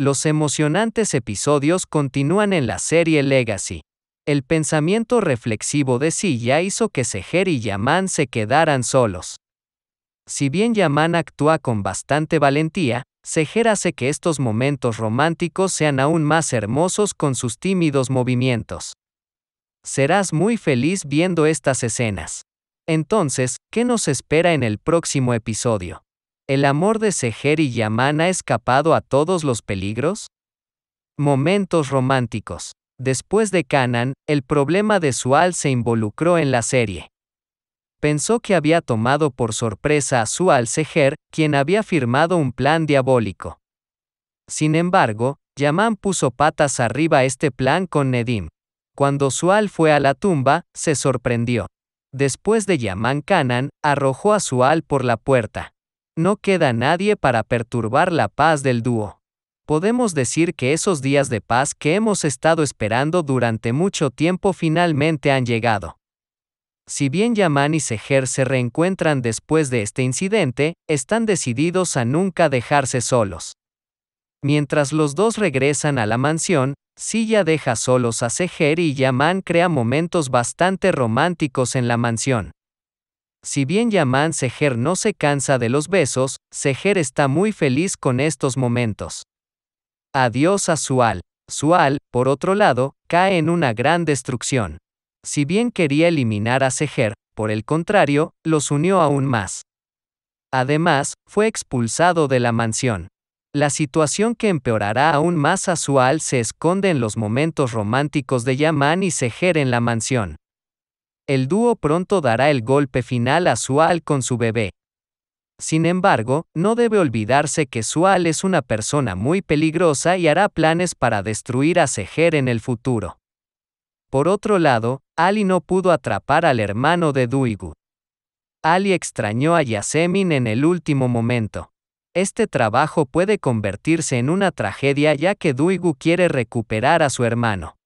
Los emocionantes episodios continúan en la serie Legacy. El pensamiento reflexivo de Silla hizo que Seher y Yaman se quedaran solos. Si bien Yaman actúa con bastante valentía, Seher hace que estos momentos románticos sean aún más hermosos con sus tímidos movimientos. Serás muy feliz viendo estas escenas. Entonces, ¿qué nos espera en el próximo episodio? ¿El amor de Seher y Yaman ha escapado a todos los peligros? Momentos románticos. Después de Canaan, el problema de Sual se involucró en la serie. Pensó que había tomado por sorpresa a Sual Seher, quien había firmado un plan diabólico. Sin embargo, Yaman puso patas arriba este plan con Nedim. Cuando Sual fue a la tumba, se sorprendió. Después de Yaman Canaan, arrojó a Sual por la puerta. No queda nadie para perturbar la paz del dúo. Podemos decir que esos días de paz que hemos estado esperando durante mucho tiempo finalmente han llegado. Si bien Yaman y Seher se reencuentran después de este incidente, están decididos a nunca dejarse solos. Mientras los dos regresan a la mansión, Silla deja solos a Seher y Yaman crea momentos bastante románticos en la mansión. Si bien Yaman Seher no se cansa de los besos, Seher está muy feliz con estos momentos. Adiós a Sual. Sual, por otro lado, cae en una gran destrucción. Si bien quería eliminar a Seher, por el contrario, los unió aún más. Además, fue expulsado de la mansión. La situación que empeorará aún más a Sual se esconde en los momentos románticos de Yaman y Seher en la mansión el dúo pronto dará el golpe final a Sual con su bebé. Sin embargo, no debe olvidarse que Sual es una persona muy peligrosa y hará planes para destruir a Seher en el futuro. Por otro lado, Ali no pudo atrapar al hermano de Duigu. Ali extrañó a Yasemin en el último momento. Este trabajo puede convertirse en una tragedia ya que Duigu quiere recuperar a su hermano.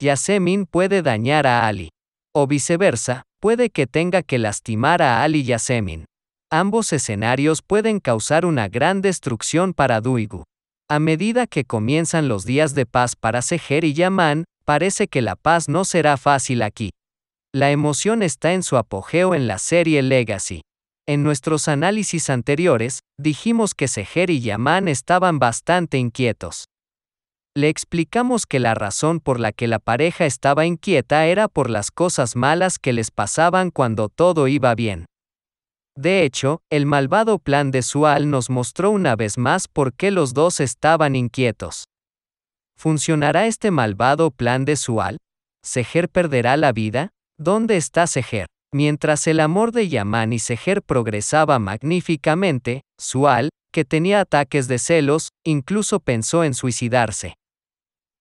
Yasemin puede dañar a Ali. O viceversa, puede que tenga que lastimar a Ali Yasemin. Ambos escenarios pueden causar una gran destrucción para Duigu. A medida que comienzan los días de paz para Seher y Yaman, parece que la paz no será fácil aquí. La emoción está en su apogeo en la serie Legacy. En nuestros análisis anteriores, dijimos que Seher y Yaman estaban bastante inquietos. Le explicamos que la razón por la que la pareja estaba inquieta era por las cosas malas que les pasaban cuando todo iba bien. De hecho, el malvado plan de Sual nos mostró una vez más por qué los dos estaban inquietos. ¿Funcionará este malvado plan de Sual? ¿Seger perderá la vida? ¿Dónde está Seger? Mientras el amor de Yaman y Seger progresaba magníficamente, Sual, que tenía ataques de celos, incluso pensó en suicidarse.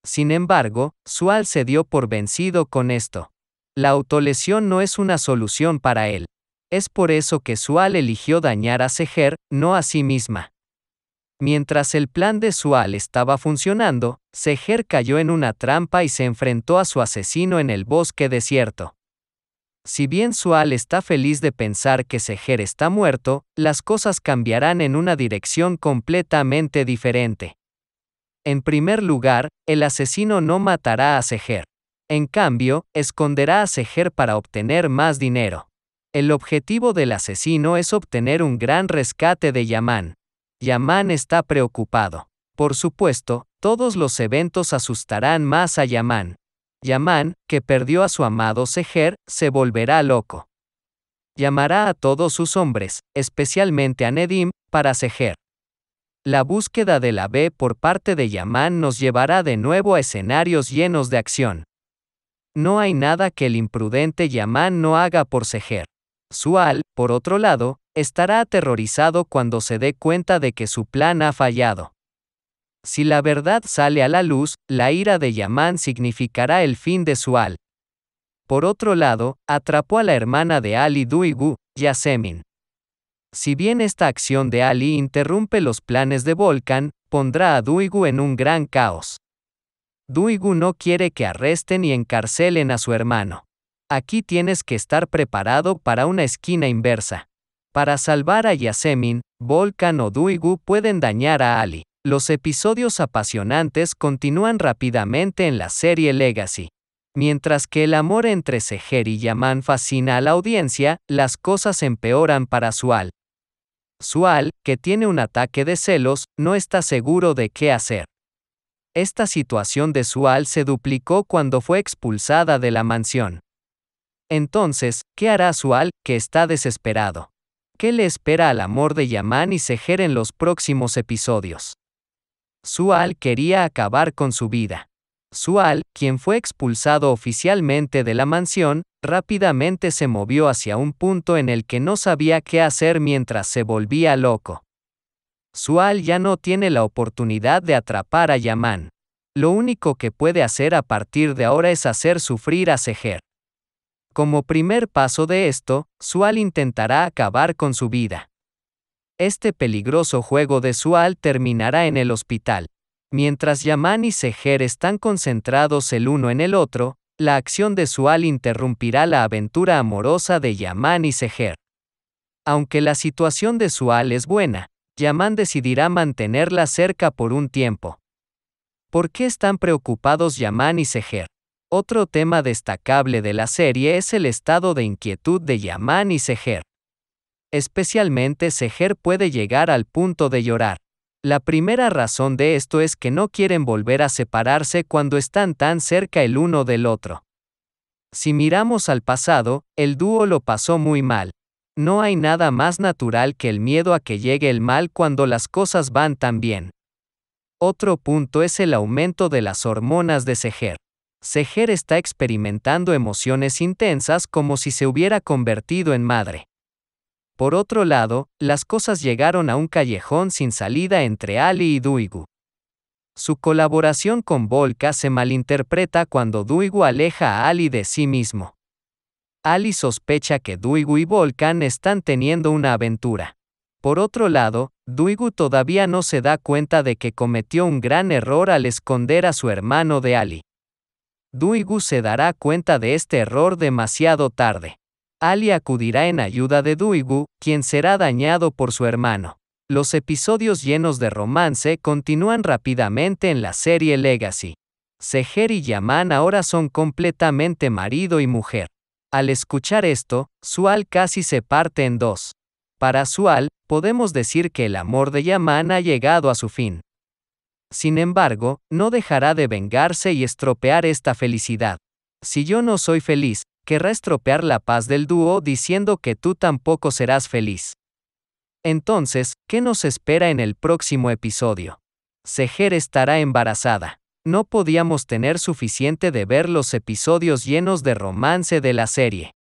Sin embargo, Sual se dio por vencido con esto. La autolesión no es una solución para él. Es por eso que Sual eligió dañar a Seher, no a sí misma. Mientras el plan de Sual estaba funcionando, Seher cayó en una trampa y se enfrentó a su asesino en el bosque desierto. Si bien Sual está feliz de pensar que Seher está muerto, las cosas cambiarán en una dirección completamente diferente. En primer lugar, el asesino no matará a Seher. En cambio, esconderá a Seher para obtener más dinero. El objetivo del asesino es obtener un gran rescate de Yaman. Yaman está preocupado. Por supuesto, todos los eventos asustarán más a Yaman. Yaman, que perdió a su amado Seher, se volverá loco. Llamará a todos sus hombres, especialmente a Nedim, para Seher. La búsqueda de la B por parte de Yaman nos llevará de nuevo a escenarios llenos de acción. No hay nada que el imprudente Yaman no haga por cejer. Sual, por otro lado, estará aterrorizado cuando se dé cuenta de que su plan ha fallado. Si la verdad sale a la luz, la ira de Yaman significará el fin de Sual. Por otro lado, atrapó a la hermana de Ali Duigu, Yasemin. Si bien esta acción de Ali interrumpe los planes de Volcan, pondrá a Duigu en un gran caos. Duigu no quiere que arresten y encarcelen a su hermano. Aquí tienes que estar preparado para una esquina inversa. Para salvar a Yasemin, Volcan o Duigu pueden dañar a Ali. Los episodios apasionantes continúan rápidamente en la serie Legacy. Mientras que el amor entre Seher y Yaman fascina a la audiencia, las cosas empeoran para Sual. Sual, que tiene un ataque de celos, no está seguro de qué hacer. Esta situación de Sual se duplicó cuando fue expulsada de la mansión. Entonces, ¿qué hará Sual, que está desesperado? ¿Qué le espera al amor de Yaman y Sejer en los próximos episodios? Sual quería acabar con su vida. Sual, quien fue expulsado oficialmente de la mansión, rápidamente se movió hacia un punto en el que no sabía qué hacer mientras se volvía loco. Sual ya no tiene la oportunidad de atrapar a Yaman. Lo único que puede hacer a partir de ahora es hacer sufrir a Seher. Como primer paso de esto, Sual intentará acabar con su vida. Este peligroso juego de Sual terminará en el hospital. Mientras Yaman y Seher están concentrados el uno en el otro, la acción de Sual interrumpirá la aventura amorosa de Yaman y Seher. Aunque la situación de Sual es buena, Yaman decidirá mantenerla cerca por un tiempo. ¿Por qué están preocupados Yaman y Seher? Otro tema destacable de la serie es el estado de inquietud de Yaman y Seher. Especialmente Seher puede llegar al punto de llorar. La primera razón de esto es que no quieren volver a separarse cuando están tan cerca el uno del otro. Si miramos al pasado, el dúo lo pasó muy mal. No hay nada más natural que el miedo a que llegue el mal cuando las cosas van tan bien. Otro punto es el aumento de las hormonas de Seger. Seger está experimentando emociones intensas como si se hubiera convertido en madre. Por otro lado, las cosas llegaron a un callejón sin salida entre Ali y Duigu. Su colaboración con Volca se malinterpreta cuando Duigu aleja a Ali de sí mismo. Ali sospecha que Duigu y Volkan están teniendo una aventura. Por otro lado, Duigu todavía no se da cuenta de que cometió un gran error al esconder a su hermano de Ali. Duigu se dará cuenta de este error demasiado tarde. Ali acudirá en ayuda de Duigu, quien será dañado por su hermano. Los episodios llenos de romance continúan rápidamente en la serie Legacy. Seher y Yaman ahora son completamente marido y mujer. Al escuchar esto, Sual casi se parte en dos. Para Sual, podemos decir que el amor de Yaman ha llegado a su fin. Sin embargo, no dejará de vengarse y estropear esta felicidad. Si yo no soy feliz, querrá estropear la paz del dúo diciendo que tú tampoco serás feliz. Entonces, ¿qué nos espera en el próximo episodio? Seher estará embarazada. No podíamos tener suficiente de ver los episodios llenos de romance de la serie.